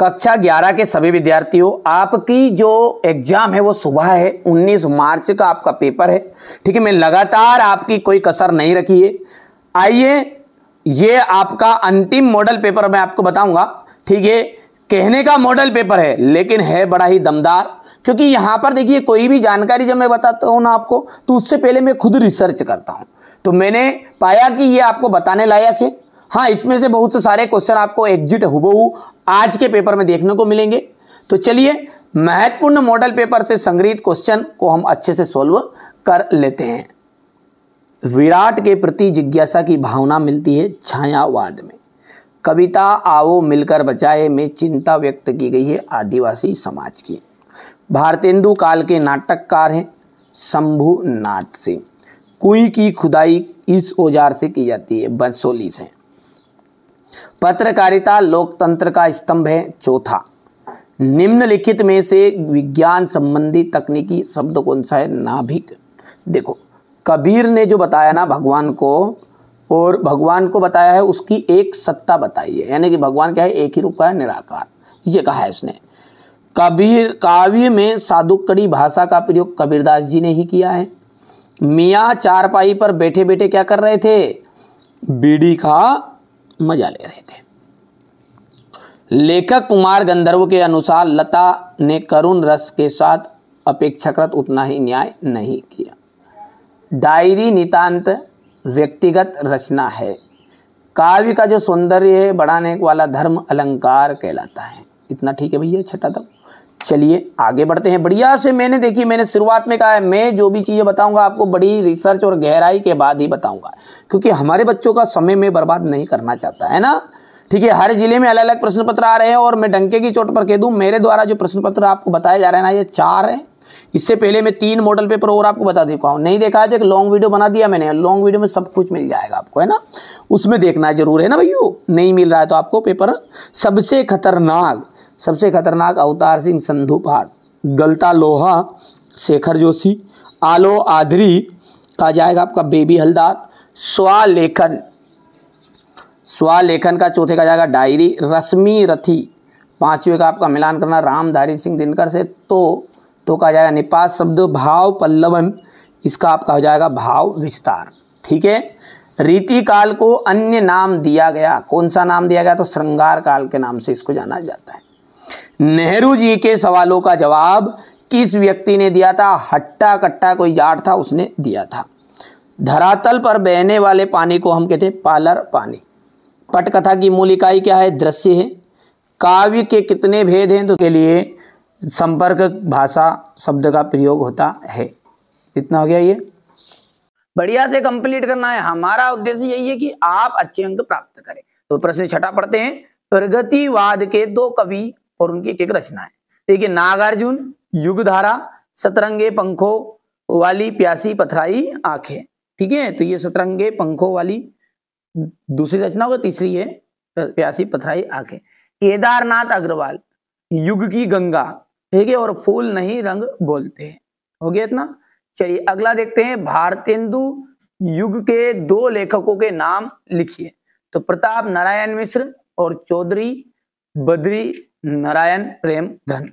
कक्षा 11 के सभी विद्यार्थियों आपकी जो एग्ज़ाम है वो सुबह है 19 मार्च का आपका पेपर है ठीक है मैं लगातार आपकी कोई कसर नहीं रखी है आइए ये आपका अंतिम मॉडल पेपर मैं आपको बताऊंगा ठीक है कहने का मॉडल पेपर है लेकिन है बड़ा ही दमदार क्योंकि यहां पर देखिए कोई भी जानकारी जब मैं बताता हूँ ना आपको तो उससे पहले मैं खुद रिसर्च करता हूँ तो मैंने पाया कि ये आपको बताने लायक है हाँ इसमें से बहुत सारे क्वेश्चन आपको एग्जिट हुबहू आज के पेपर में देखने को मिलेंगे तो चलिए महत्वपूर्ण मॉडल पेपर से संग्रहित क्वेश्चन को हम अच्छे से सोल्व कर लेते हैं विराट के प्रति जिज्ञासा की भावना मिलती है छायावाद में कविता आओ मिलकर बचाए में चिंता व्यक्त की गई है आदिवासी समाज की भारतेंदु काल के नाटककार हैं शंभुनाथ सिंह कुई की खुदाई इस औजार से की जाती है बंसोली से पत्रकारिता लोकतंत्र का स्तंभ है चौथा निम्नलिखित में से विज्ञान संबंधी तकनीकी शब्द कौन सा है नाभिक देखो कबीर ने जो बताया ना भगवान को और भगवान को बताया है उसकी एक सत्ता बताई है यानी कि भगवान क्या है एक ही रूप का है निराकार ये कहा है इसने कबीर काव्य में साधुकड़ी भाषा का प्रयोग कबीरदास जी ने ही किया है मियाँ चारपाई पर बैठे बैठे क्या कर रहे थे बीड़ी का मजा ले रहे थे लेखक कुमार गंधर्व के अनुसार लता ने करुण रस के साथ अपेक्षाकृत उतना ही न्याय नहीं किया डायरी नितांत व्यक्तिगत रचना है काव्य का जो सौंदर्य है बढ़ाने वाला धर्म अलंकार कहलाता है इतना ठीक है भैया छठा तक चलिए आगे बढ़ते हैं बढ़िया से मैंने देखी मैंने शुरुआत में कहा है मैं जो भी चीज़ें बताऊंगा आपको बड़ी रिसर्च और गहराई के बाद ही बताऊंगा क्योंकि हमारे बच्चों का समय में बर्बाद नहीं करना चाहता है ना ठीक है हर जिले में अलग अलग प्रश्न पत्र आ रहे हैं और मैं डंके की चोट पर कह दूँ मेरे द्वारा जो प्रश्न पत्र आपको बताया जा रहा है ना ये चार है इससे पहले मैं तीन मॉडल पेपर और आपको बता देता हूँ नहीं देखा एक लॉन्ग वीडियो बना दिया मैंने लॉन्ग वीडियो में सब कुछ मिल जाएगा आपको है ना उसमें देखना जरूर है ना भैया नहीं मिल रहा है तो आपको पेपर सबसे खतरनाक सबसे खतरनाक अवतार सिंह संधुपास गलता लोहा शेखर जोशी आलो आधरी कहा जाएगा आपका बेबी हलदार स्वालेखन स्वालेखन का चौथे का जाएगा डायरी रश्मि रथी पांचवे का आपका मिलान करना रामधारी सिंह दिनकर से तो तो कहा जाएगा निपात शब्द भाव पल्लवन इसका आपका हो जाएगा भाव विस्तार ठीक है रीति काल को अन्य नाम दिया गया कौन सा नाम दिया गया तो श्रृंगार काल के नाम से इसको जाना जाता है नेहरू जी के सवालों का जवाब किस व्यक्ति ने दिया था हट्टा कट्टा कोई जाट था उसने दिया था धरातल पर बहने वाले पानी को हम कहते हैं पालर पानी पटकथा की मूल इकाई क्या है दृश्य है काव्य के कितने भेद हैं तो के लिए संपर्क भाषा शब्द का प्रयोग होता है इतना हो गया ये बढ़िया से कंप्लीट करना है हमारा उद्देश्य यही है कि आप अच्छे अंक प्राप्त करें तो प्रश्न छठा पढ़ते हैं प्रगतिवाद के दो कवि और उनकी एक एक रचना है देखिए नागार्जुन युगधारा सतरंगे पंखों वाली प्यासी पथराई आंखें ठीक है तो ये सतरंगे पंखों वाली दूसरी रचना होगी तीसरी है प्यासी पथराई आंखें केदारनाथ अग्रवाल युग की गंगा ठीक है और फूल नहीं रंग बोलते हैं हो गया इतना चलिए अगला देखते हैं भारतेंदु युग के दो लेखकों के नाम लिखिए तो प्रताप नारायण मिश्र और चौधरी बद्री नारायण प्रेम धन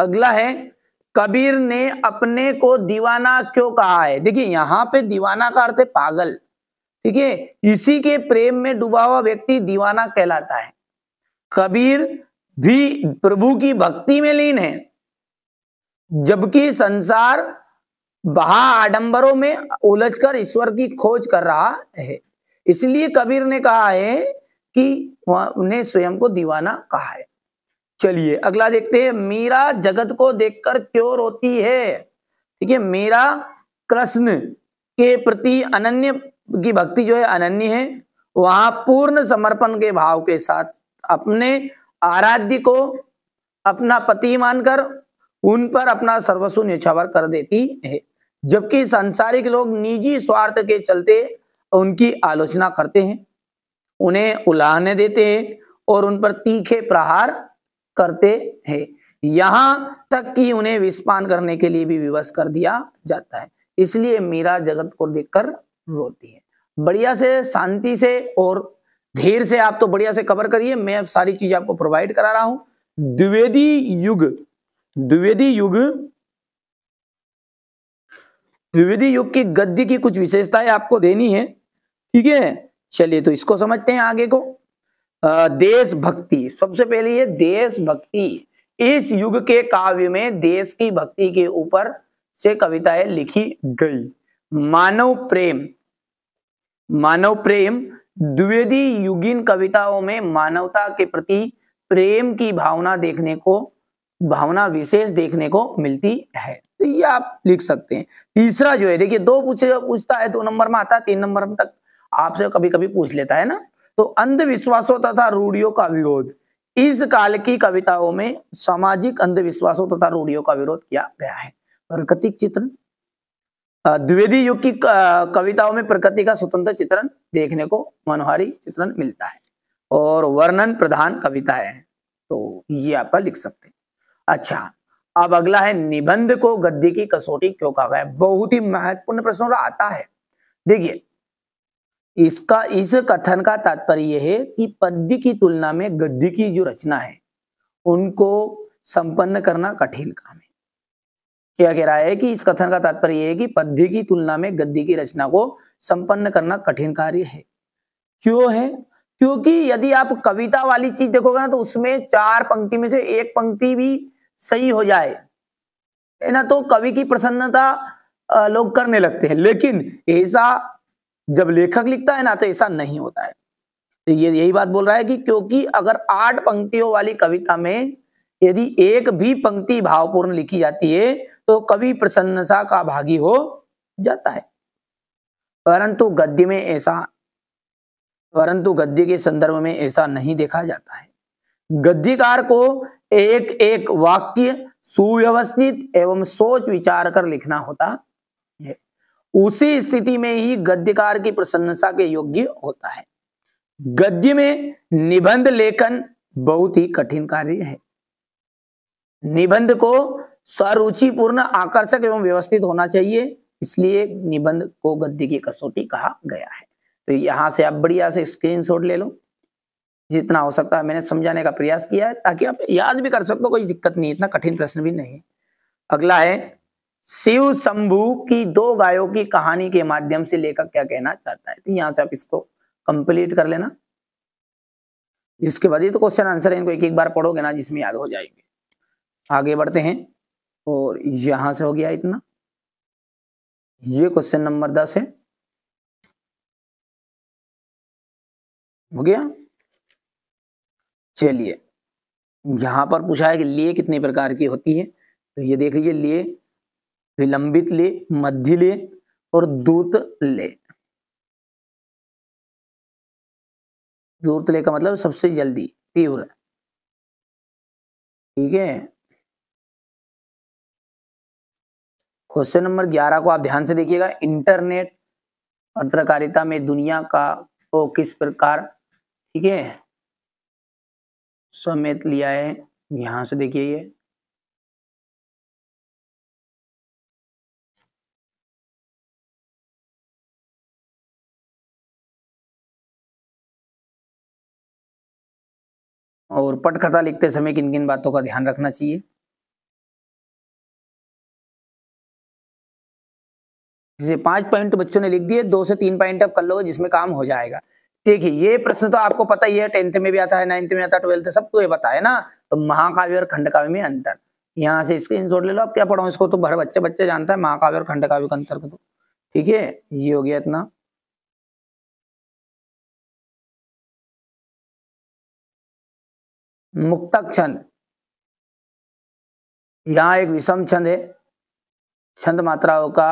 अगला है कबीर ने अपने को दीवाना क्यों कहा है देखिए यहाँ पे दीवाना का अर्थ है पागल ठीक है इसी के प्रेम में डूबा हुआ व्यक्ति दीवाना कहलाता है कबीर भी प्रभु की भक्ति में लीन है जबकि संसार बहा आडंबरों में उलझकर ईश्वर की खोज कर रहा है इसलिए कबीर ने कहा है कि उन्हें स्वयं को दीवाना कहा है चलिए अगला देखते हैं मीरा जगत को देखकर क्यों रोती है ठीक है मीरा कृष्ण के प्रति अनन्य की भक्ति जो है अनन्य है वहां पूर्ण समर्पण के भाव के साथ अपने आराध्य को अपना पति मानकर उन पर अपना सर्वस्व निछावर कर देती है जबकि सांसारिक लोग निजी स्वार्थ के चलते उनकी आलोचना करते हैं उन्हें उलाहने देते हैं और उन पर तीखे प्रहार करते हैं यहां तक कि उन्हें विस्पान करने के लिए भी विवश कर दिया जाता है इसलिए मीरा जगत को देखकर रोती है बढ़िया से शांति से और धीर से आप तो बढ़िया से कवर करिए मैं अब सारी चीज आपको प्रोवाइड करा रहा हूं द्विवेदी युग द्विवेदी युग द्विवेदी युग की गद्य की कुछ विशेषताएं आपको देनी है ठीक है चलिए तो इसको समझते हैं आगे को देशभक्ति सबसे पहले ये देशभक्ति इस युग के काव्य में देश की भक्ति के ऊपर से कविताएं लिखी गई मानव प्रेम मानव प्रेम द्विवेदी युगीन कविताओं में मानवता के प्रति प्रेम की भावना देखने को भावना विशेष देखने को मिलती है तो ये आप लिख सकते हैं तीसरा जो है देखिए दो पूछे पूछता है दो तो नंबर में आता है तीन नंबर तक आपसे कभी कभी पूछ लेता है ना तो अंधविश्वासों तथा रूढ़ियों का विरोध इस काल की कविताओं में सामाजिक अंधविश्वासों तथा रूढ़ियों का विरोध किया गया है प्रकृतिक चित्रण द्विवेदी युग की कविताओं में प्रकृति का स्वतंत्र चित्रण देखने को मनोहारी चित्रण मिलता है और वर्णन प्रधान कविता है तो ये आपका लिख सकते हैं अच्छा अब अगला है निबंध को गद्दी की कसौटी क्यों कहा गया बहुत ही महत्वपूर्ण प्रश्न आता है देखिए इसका इस कथन का तात्पर्य है कि पद्य की तुलना में गद्य की जो रचना है उनको संपन्न करना कठिन काम है क्या कह रहा है कि इस कथन का तात्पर्य है कि पद्य की तुलना में गद्य की रचना को संपन्न करना कठिन कार्य है क्यों है क्योंकि यदि आप कविता वाली चीज देखोगे ना तो उसमें चार पंक्ति में से एक पंक्ति भी सही हो जाए है ना तो कवि की प्रसन्नता लोग करने लगते हैं लेकिन ऐसा जब लेखक लिखता है ना तो ऐसा नहीं होता है तो ये यही बात बोल रहा है कि क्योंकि अगर आठ पंक्तियों वाली कविता में यदि एक भी पंक्ति भावपूर्ण लिखी जाती है तो कवि प्रसन्नता का भागी हो जाता है परंतु गद्य में ऐसा परंतु गद्य के संदर्भ में ऐसा नहीं देखा जाता है गद्यकार को एक एक वाक्य सुव्यवस्थित एवं सोच विचार कर लिखना होता उसी स्थिति में ही गद्यकार की प्रसन्नता के योग्य होता है गद्य में निबंध लेखन बहुत ही कठिन कार्य है निबंध को स्वरुचिपूर्ण आकर्षक एवं व्यवस्थित होना चाहिए इसलिए निबंध को गद्य की कसौटी कहा गया है तो यहां से आप बढ़िया से स्क्रीनशॉट ले लो जितना हो सकता है मैंने समझाने का प्रयास किया है ताकि आप याद भी कर सकते हो कोई दिक्कत नहीं इतना कठिन प्रश्न भी नहीं अगला है शिव शंभु की दो गायों की कहानी के माध्यम से लेखक क्या कहना चाहता है तो यहां से आप इसको कंप्लीट कर लेना इसके बाद ये तो क्वेश्चन आंसर है इनको एक एक बार पढ़ोगे ना जिसमें याद हो जाएंगे आगे बढ़ते हैं और यहां से हो गया इतना ये क्वेश्चन नंबर दस है हो गया चलिए यहां पर पूछा है कि लिए कितने प्रकार की होती है तो ये देख लीजिए लिए विलंबित ले मध्य ले और द्रुत ले दूत ले का मतलब सबसे जल्दी तीव्र ठीक है क्वेश्चन नंबर ग्यारह को आप ध्यान से देखिएगा इंटरनेट पत्रकारिता में दुनिया का को तो किस प्रकार ठीक है समेत लिया है यहां से देखिए ये और पटकथा लिखते समय किन किन बातों का ध्यान रखना चाहिए जैसे पांच पॉइंट बच्चों ने लिख दिए दो से तीन पॉइंट आप कर लो जिसमें काम हो जाएगा देखिए ये प्रश्न तो आपको पता ही है टेंथ में भी आता है नाइन्थ में आता है ट्वेल्थ सबको ये पता है ना तो महाकाव्य और खंड काव्य में अंतर यहाँ से स्क्रीन ले लो आप क्या पढ़ाओ इसको तो हर बच्चे बच्चे जानता है महाकाव्य और खंड काव्य का अंतर को तो ठीक है ये हो गया इतना मुक्तक छंद यहाँ एक विषम छंद है छंद मात्राओं का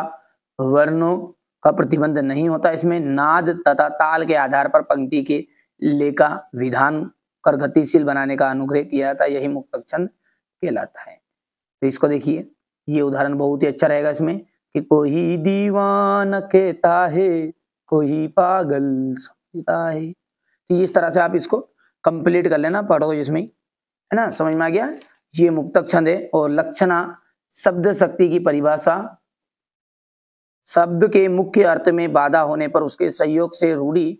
वर्णों का प्रतिबंध नहीं होता इसमें नाद तथा ताल के आधार पर पंक्ति के लेखा विधान कर गतिशील बनाने का अनुग्रह किया जाता है यही मुक्तक छंद कहलाता है तो इसको देखिए ये उदाहरण बहुत ही अच्छा रहेगा इसमें कि कोई दीवान कहता है कोई पागल समझता है तो इस तरह से आप इसको कंप्लीट कर लेना पढ़ो इसमें है ना समझ में आ गया ये मुक्तक छंद है और लक्षणा शब्द शक्ति की परिभाषा शब्द के मुख्य अर्थ में बाधा होने पर उसके सहयोग से रूढ़ी